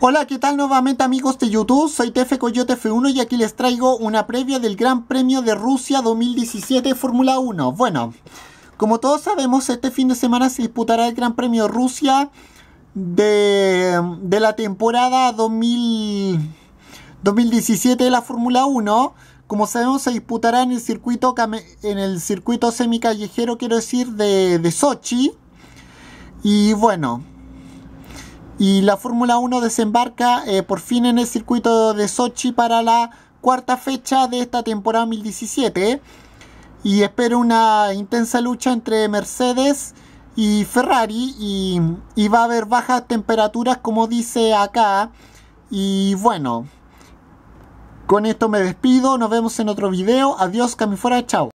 Hola, ¿qué tal nuevamente amigos de YouTube? Soy TF Coyote F1 y aquí les traigo una previa del Gran Premio de Rusia 2017 Fórmula 1. Bueno, como todos sabemos, este fin de semana se disputará el Gran Premio Rusia de, la temporada 2017 de la Fórmula 1. Como sabemos, se disputará en el circuito, en el semicallejero, quiero decir, de, de Sochi. Y bueno, y la Fórmula 1 desembarca eh, por fin en el circuito de Sochi para la cuarta fecha de esta temporada 2017. Y espero una intensa lucha entre Mercedes y Ferrari. Y, va a haber bajas temperaturas como dice acá. Y bueno, con esto me despido. Nos vemos en otro video. Adiós, Fuera. Chao.